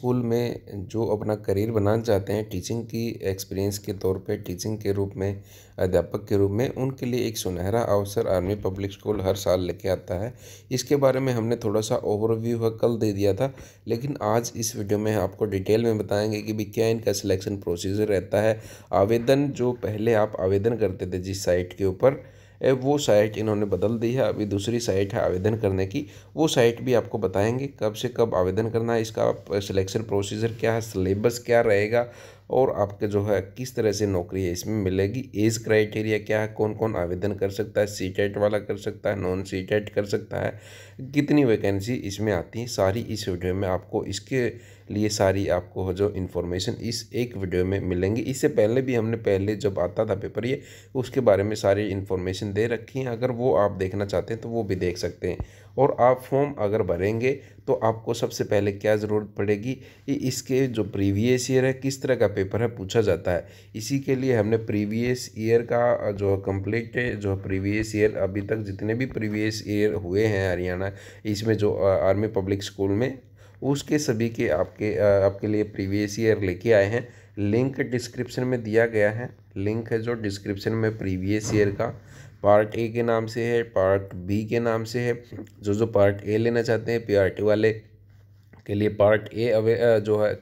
school में जो अपना करियर बनाना चाहते हैं टीचिंग की एक्सपीरियंस के तौर पे टीचिंग के रूप में अध्यापक के रूप में उनके लिए एक सुनहरा अवसर आर्मी पब्लिक स्कूल हर साल लेके आता है इसके बारे में हमने थोड़ा सा ओवरव्यू कल दे दिया था लेकिन आज इस वीडियो में आपको डिटेल में बताएंगे कि भी क्या इनका सिलेक्शन प्रोसीजर रहता है आवेदन जो पहले आप आवेदन करते थे जिस साइट के ऊपर वो साइट इन्होंने बदल दी है अभी दूसरी साइट है आवेदन करने की वो साइट भी आपको बताएंगे कब से कब आवेदन करना है इसका सिलेक्शन प्रोसीजर क्या है सिलेबस क्या रहेगा और आपके जो है किस तरह से नौकरी है इसमें मिलेगी एज क्राइटेरिया क्या है कौन कौन आवेदन कर सकता है सी e वाला कर सकता है नॉन सी टेट कर सकता है कितनी वैकेंसी इसमें आती है सारी इस वीडियो में आपको इसके लिए सारी आपको जो इन्फॉर्मेशन इस एक वीडियो में मिलेंगी इससे पहले भी हमने पहले जब आता था पेपर ये उसके बारे में सारी इन्फॉर्मेशन दे रखी हैं अगर वो आप देखना चाहते हैं तो वो भी देख सकते हैं और आप फॉर्म अगर भरेंगे तो आपको सबसे पहले क्या ज़रूरत पड़ेगी इसके जो प्रीवियस ईयर है किस तरह का पेपर है पूछा जाता है इसी के लिए हमने प्रीवियस ईयर का जो कंप्लीट जो प्रीवियस ईयर अभी तक जितने भी प्रीवियस ईयर हुए हैं हरियाणा इसमें जो आर्मी पब्लिक स्कूल में उसके सभी के आपके आपके लिए प्रीवियस ईयर लेके आए हैं लिंक डिस्क्रिप्शन में दिया गया है लिंक है जो डिस्क्रिप्शन में प्रीवियस ईयर का पार्ट ए के नाम से है पार्ट बी के नाम से है जो जो पार्ट ए लेना चाहते हैं पी वाले के लिए पार्ट ए अवे जो है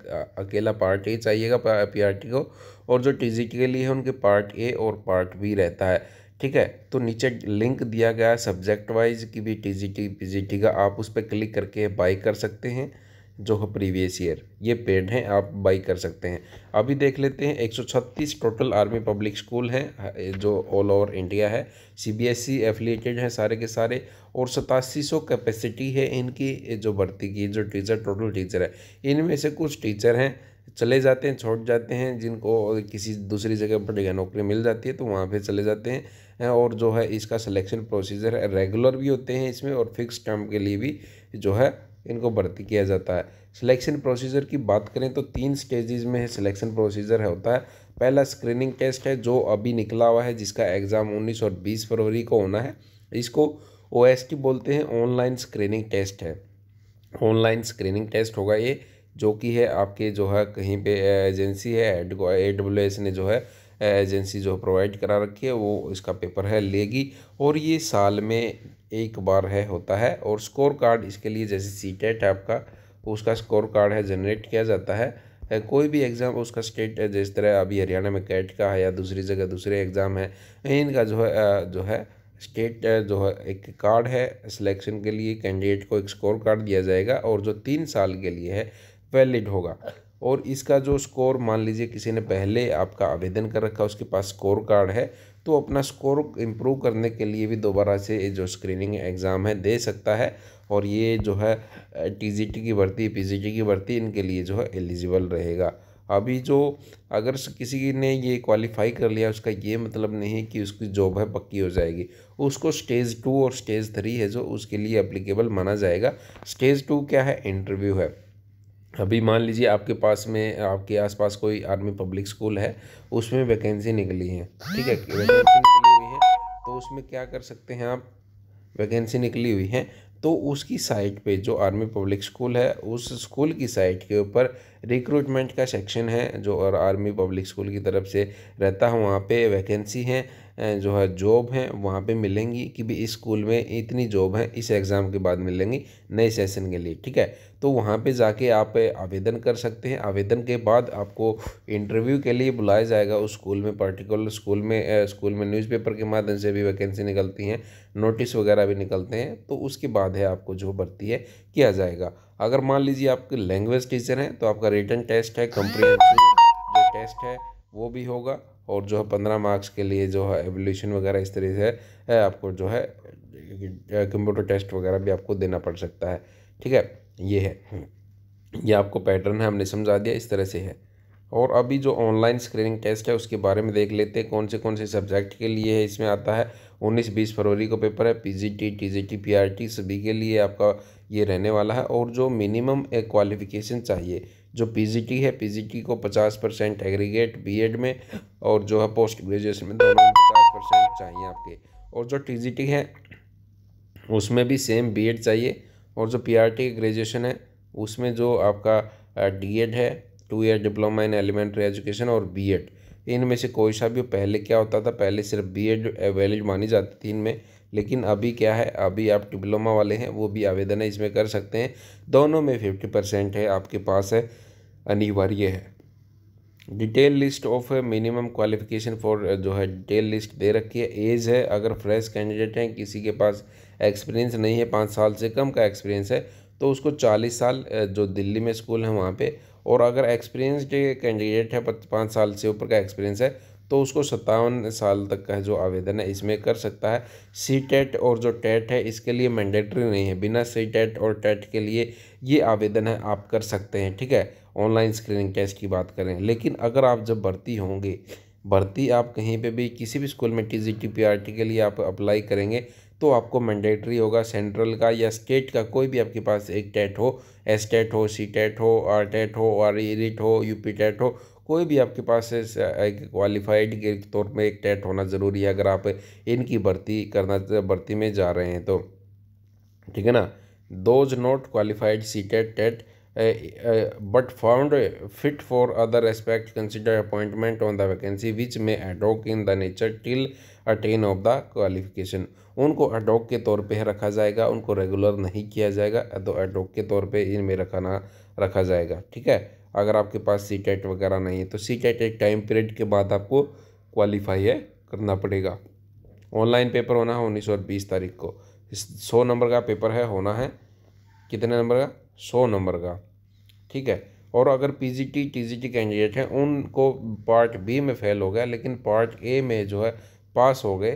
अकेला पार्ट ए चाहिएगा पी को और जो टी के लिए है उनके पार्ट ए और पार्ट बी रहता है ठीक है तो नीचे लिंक दिया गया है सब्जेक्ट वाइज की भी टी जी का आप उस पर क्लिक करके बाई कर सकते हैं जो है प्रीवियस ईयर ये पेड हैं आप बाई कर सकते हैं अभी देख लेते हैं 136 टोटल आर्मी पब्लिक स्कूल हैं जो ऑल ओवर इंडिया है सीबीएसई एफिलिएटेड e हैं सारे के सारे और सतासी सौ कैपेसिटी है इनकी जो भर्ती की जो टीचर टोटल टीचर है इनमें से कुछ टीचर हैं चले जाते हैं छोड़ जाते हैं जिनको किसी दूसरी जगह पर जगह नौकरी मिल जाती है तो वहाँ पे चले जाते हैं और जो है इसका सिलेक्शन प्रोसीजर है रेगुलर भी होते हैं इसमें और फिक्स टर्म के लिए भी जो है इनको भर्ती किया जाता है सिलेक्शन प्रोसीजर की बात करें तो तीन स्टेजेस में है सिलेक्शन प्रोसीजर है होता है पहला स्क्रीनिंग टेस्ट है जो अभी निकला हुआ है जिसका एग्ज़ाम उन्नीस और बीस फरवरी को होना है इसको ओ बोलते हैं ऑनलाइन स्क्रीनिंग टेस्ट है ऑनलाइन स्क्रीनिंग टेस्ट होगा ये जो कि है आपके जो है कहीं पे एजेंसी है ए डब्ल्यू एस ने जो है एजेंसी जो प्रोवाइड करा रखी है वो इसका पेपर है लेगी और ये साल में एक बार है होता है और स्कोर कार्ड इसके लिए जैसे सी टेट है आपका उसका स्कोर कार्ड है जनरेट किया जाता है कोई भी एग्ज़ाम उसका स्टेट जिस तरह अभी हरियाणा में कैट का है या दूसरी जगह दूसरे एग्ज़ाम है इनका जो है जो है स्टेट जो है एक कार्ड है सिलेक्शन के लिए कैंडिडेट को एक स्कोर कार्ड दिया जाएगा और जो तीन साल के लिए है वैलिड होगा और इसका जो स्कोर मान लीजिए किसी ने पहले आपका आवेदन कर रखा उसके पास स्कोर कार्ड है तो अपना स्कोर इम्प्रूव करने के लिए भी दोबारा से जो स्क्रीनिंग एग्ज़ाम है दे सकता है और ये जो है टीजीटी की भर्ती पीजीटी की भर्ती इनके लिए जो है एलिजिबल रहेगा अभी जो अगर किसी ने ये क्वालिफाई कर लिया उसका ये मतलब नहीं है कि उसकी जॉब है पक्की हो जाएगी उसको स्टेज टू और स्टेज थ्री है जो उसके लिए अप्लीकेबल माना जाएगा स्टेज टू क्या है इंटरव्यू है अभी मान लीजिए आपके पास में आपके आसपास कोई आर्मी पब्लिक स्कूल है उसमें वैकेंसी निकली है ठीक है वैकेंसी निकली हुई है तो उसमें क्या कर सकते हैं आप वैकेंसी निकली हुई है तो उसकी साइट पे जो आर्मी पब्लिक स्कूल है उस स्कूल की साइट के ऊपर रिक्रूटमेंट का सेक्शन है जो और आर्मी पब्लिक स्कूल की तरफ से रहता है वहाँ पे वैकेंसी हैं जो है जॉब हैं वहाँ पे मिलेंगी कि भी इस स्कूल में इतनी जॉब हैं इस एग्ज़ाम के बाद मिलेंगी नए सेशन के लिए ठीक है तो वहाँ पे जाके आप आवेदन कर सकते हैं आवेदन के बाद आपको इंटरव्यू के लिए बुलाया जाएगा उस स्कूल में पर्टिकुलर स्कूल में स्कूल में न्यूज़पेपर के माध्यम से भी वैकेंसी निकलती हैं नोटिस वगैरह भी निकलते हैं तो उसके बाद है आपको जो भर्ती है किया जाएगा अगर मान लीजिए आपके लैंग्वेज टीचर हैं तो आपका रिटर्न टेस्ट है कंप्रीहेंसिव जो टेस्ट है वो भी होगा और जो है पंद्रह मार्क्स के लिए जो है एवोल्यूशन वगैरह इस तरह से आपको जो है कंप्यूटर टेस्ट वगैरह भी आपको देना पड़ सकता है ठीक है ये है ये आपको पैटर्न है हमने समझा दिया इस तरह से है और अभी जो ऑनलाइन स्क्रीनिंग टेस्ट है उसके बारे में देख लेते हैं कौन से कौन से सब्जेक्ट के लिए है इसमें आता है 19 बीस फरवरी को पेपर है पीजीटी टीजीटी पीआरटी सभी के लिए आपका ये रहने वाला है और जो मिनिमम एक क्वालिफिकेशन चाहिए जो पीजीटी है पीजीटी को 50 परसेंट एग्रीगेट एड में और जो है पोस्ट ग्रेजुएशन में दोनों में पचास परसेंट चाहिए आपके और जो टी है उसमें भी सेम एड चाहिए और जो टी ग्रेजुएशन e है उसमें जो आपका एड है two year diploma in elementary education और बी एड इनमें से कोई सा भी पहले क्या होता था पहले सिर्फ बी एड एवेलेज मानी जाती थी इनमें लेकिन अभी क्या है अभी आप डिप्लोमा वाले हैं वो भी आवेदन है इसमें कर सकते हैं दोनों में फिफ्टी परसेंट है आपके पास है अनिवार्य है detail list of minimum qualification for जो है डिटेल लिस्ट दे रखी है एज है अगर फ्रेश कैंडिडेट हैं किसी के पास एक्सपीरियंस नहीं है पाँच साल से कम का एक्सपीरियंस है तो उसको चालीस साल जो दिल्ली में स्कूल है वहाँ पर और अगर एक्सपीरियंस के कैंडिडेट है पाँच साल से ऊपर का एक्सपीरियंस है तो उसको सत्तावन साल तक का जो आवेदन है इसमें कर सकता है सी टेट e और जो टेट e है इसके लिए मैंडेटरी नहीं है बिना सी टेट e और टेट के लिए ये आवेदन है आप कर सकते हैं ठीक है ऑनलाइन स्क्रीनिंग टेस्ट की बात करें लेकिन अगर आप जब भर्ती होंगे भर्ती आप कहीं पे भी किसी भी स्कूल में T G T P R T के लिए आप अप्लाई करेंगे तो आपको मैंडेटरी होगा सेंट्रल का या स्टेट का कोई भी आपके पास एक टेट हो एस टेट हो सी टेट हो आर टेट हो आर रिट हो यूपी टेट हो कोई भी आपके पास एक क्वालिफाइड के तौर में एक टेट होना ज़रूरी है अगर आप इनकी भर्ती करना भर्ती में जा रहे हैं तो ठीक है ना those not qualified C TET TET but found fit for other aspect consider appointment on the vacancy which में ad hoc in the nature till attain of the qualification उनको अडोक के तौर पे रखा जाएगा उनको रेगुलर नहीं किया जाएगा तो अडोक के तौर पे इनमें रखाना रखा जाएगा ठीक है अगर आपके पास सी टेट e वगैरह नहीं है तो सी टेट e एक टाइम पीरियड के बाद आपको क्वालिफाई है करना पड़ेगा ऑनलाइन पेपर होना है उन्नीस और बीस तारीख को सौ नंबर का पेपर है होना है कितने नंबर का सौ नंबर का ठीक है और अगर P G T T G T candidate हैं उनको पार्ट बी में फेल हो गया लेकिन पार्ट ए में जो है पास हो गए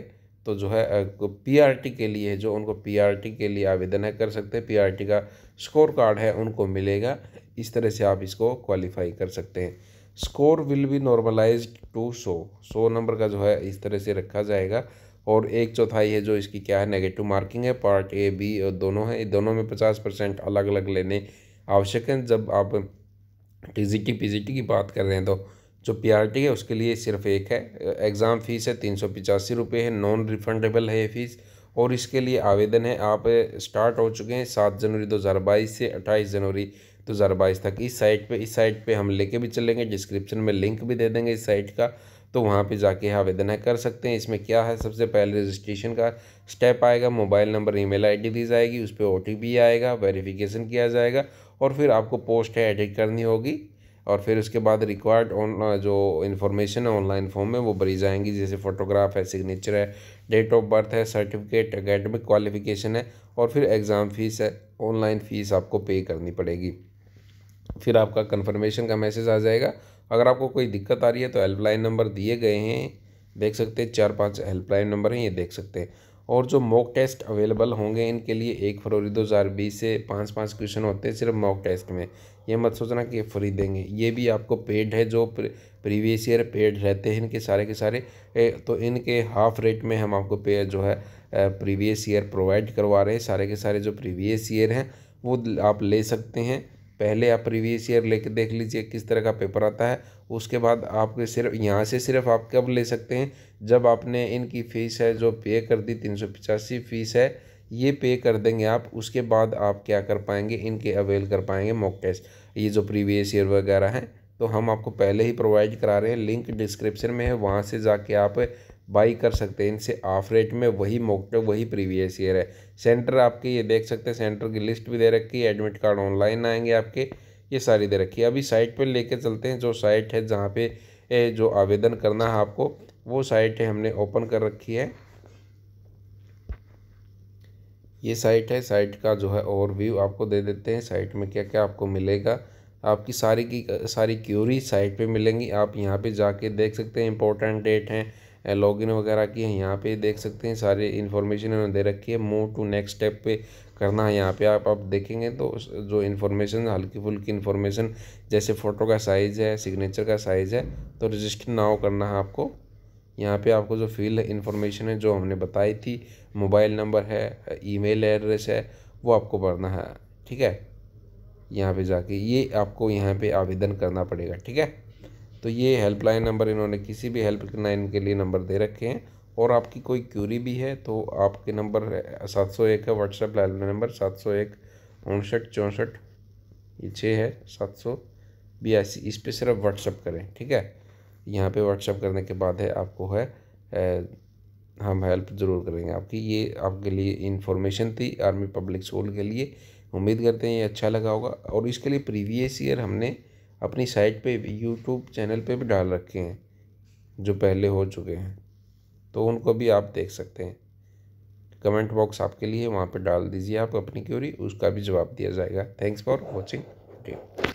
तो जो है पी आर टी के लिए जो उनको पी आर टी के लिए आवेदन है कर सकते हैं पी आर टी का स्कोर कार्ड है उनको मिलेगा इस तरह से आप इसको क्वालिफाई कर सकते हैं score will be normalise to so so number का जो है इस तरह से रखा जाएगा और एक चौथाई है जो इसकी क्या है नेगेटिव मार्किंग है पार्ट ए बी दोनों है दोनों में पचास परसेंट अलग अलग लेने आवश्यक है जब आप टी पीजीटी की बात कर रहे हैं तो जो पीआरटी है उसके लिए सिर्फ एक है एग्ज़ाम फ़ीस है तीन सौ पिचासी रुपये है नॉन रिफंडेबल है ये फ़ीस और इसके लिए आवेदन है आप स्टार्ट हो चुके हैं सात जनवरी दो हज़ार बाईस से अट्ठाईस जनवरी दो हज़ार बाईस तक इस साइट पे इस साइट पे हम लेके भी चलेंगे डिस्क्रिप्शन में लिंक भी दे देंगे इस साइट का तो वहाँ पे जाके आवेदन है कर सकते हैं इसमें क्या है सबसे पहले रजिस्ट्रेशन का स्टेप आएगा मोबाइल नंबर ईमेल आईडी दी जाएगी उस पर ओ आएगा वेरिफिकेशन किया जाएगा और फिर आपको पोस्ट है एडिट करनी होगी और फिर उसके बाद रिक्वायर्ड ऑन जो इन्फॉर्मेशन है ऑनलाइन फॉर्म में वो भरी जाएंगी जैसे फोटोग्राफ है सिग्नेचर है डेट ऑफ बर्थ है सर्टिफिकेट अकेडमिक क्वालिफिकेशन है और फिर एग्ज़ाम फ़ीस है ऑनलाइन फ़ीस आपको पे करनी पड़ेगी फिर आपका कन्फर्मेशन का मैसेज आ जाएगा अगर आपको कोई दिक्कत आ रही है तो हेल्पलाइन नंबर दिए गए हैं देख सकते हैं चार पाँच हेल्पलाइन नंबर हैं ये देख सकते हैं और जो मॉक टेस्ट अवेलेबल होंगे इनके लिए एक फरवरी 2020 से पाँच पाँच क्वेश्चन होते हैं सिर्फ मॉक टेस्ट में ये मत सोचना कि फ्री देंगे ये भी आपको पेड है जो प्रीवियस ईयर पेड रहते हैं इनके सारे के सारे तो इनके हाफ रेट में हम आपको पे जो है प्रीवियस ईयर प्रोवाइड करवा रहे हैं सारे के सारे जो प्रीवियस ईयर हैं वो आप ले सकते हैं पहले आप प्रीवियस ईयर लेके देख लीजिए किस तरह का पेपर आता है उसके बाद आप सिर्फ यहाँ से सिर्फ आप कब ले सकते हैं जब आपने इनकी फ़ीस है जो पे कर दी तीन सौ पचासी फ़ीस है ये पे कर देंगे आप उसके बाद आप क्या कर पाएंगे इनके अवेल कर पाएंगे मॉक टेस्ट ये जो प्रीवियस ईयर वगैरह हैं तो हम आपको पहले ही प्रोवाइड करा रहे हैं लिंक डिस्क्रिप्शन में है वहाँ से जाके आप बाई कर सकते हैं इनसे ऑफ रेट में वही मोकटे वही प्रीवियस ईयर है सेंटर आपके ये देख सकते हैं सेंटर की लिस्ट भी दे रखी है एडमिट कार्ड ऑनलाइन आएंगे आपके ये सारी दे रखी है अभी साइट पर लेके चलते हैं जो साइट है जहाँ पे जो आवेदन करना है आपको वो साइट है हमने ओपन कर रखी है ये साइट है साइट का जो है ओवरव्यू आपको दे देते हैं साइट में क्या क्या आपको मिलेगा आपकी सारी की सारी क्यूरी साइट पे मिलेंगी आप यहाँ पे जाके देख सकते हैं इंपॉर्टेंट डेट हैं लॉगिन वगैरह की है यहाँ पे देख सकते हैं सारी इन्फॉर्मेशन इन्होंने दे रखी है मूव टू नेक्स्ट स्टेप पे करना है यहाँ पे आप आप देखेंगे तो जो इन्फॉर्मेशन हल्की फुल्की इन्फॉर्मेशन जैसे फ़ोटो का साइज़ है सिग्नेचर का साइज़ है तो रजिस्टर नाव करना है आपको यहाँ पे आपको जो फील्ड इन्फॉर्मेशन है जो हमने बताई थी मोबाइल नंबर है ईमेल एड्रेस है वो आपको भरना है ठीक है यहाँ पे जाके ये आपको यहाँ पे आवेदन करना पड़ेगा ठीक है तो ये हेल्पलाइन नंबर इन्होंने किसी भी हेल्प लाइन के लिए नंबर दे रखे हैं और आपकी कोई क्यूरी भी है तो आपके नंबर सात सौ एक है व्हाट्सएप हेल्पलाइन नंबर सात सौ एक उनसठ चौंसठ ये छः है सात सौ बयासी इस पर सिर्फ व्हाट्सअप करें ठीक है यहाँ पे व्हाट्सअप करने के बाद है आपको है ए, हम हेल्प ज़रूर करेंगे आपकी ये आपके लिए इन्फॉर्मेशन थी आर्मी पब्लिक स्कूल के लिए उम्मीद करते हैं ये अच्छा लगा होगा और इसके लिए प्रीवियस ईयर हमने अपनी साइट पे यूट्यूब चैनल पे भी डाल रखे हैं जो पहले हो चुके हैं तो उनको भी आप देख सकते हैं कमेंट बॉक्स आपके लिए वहाँ पे डाल दीजिए आप अपनी क्यूरी उसका भी जवाब दिया जाएगा थैंक्स फॉर वॉचिंग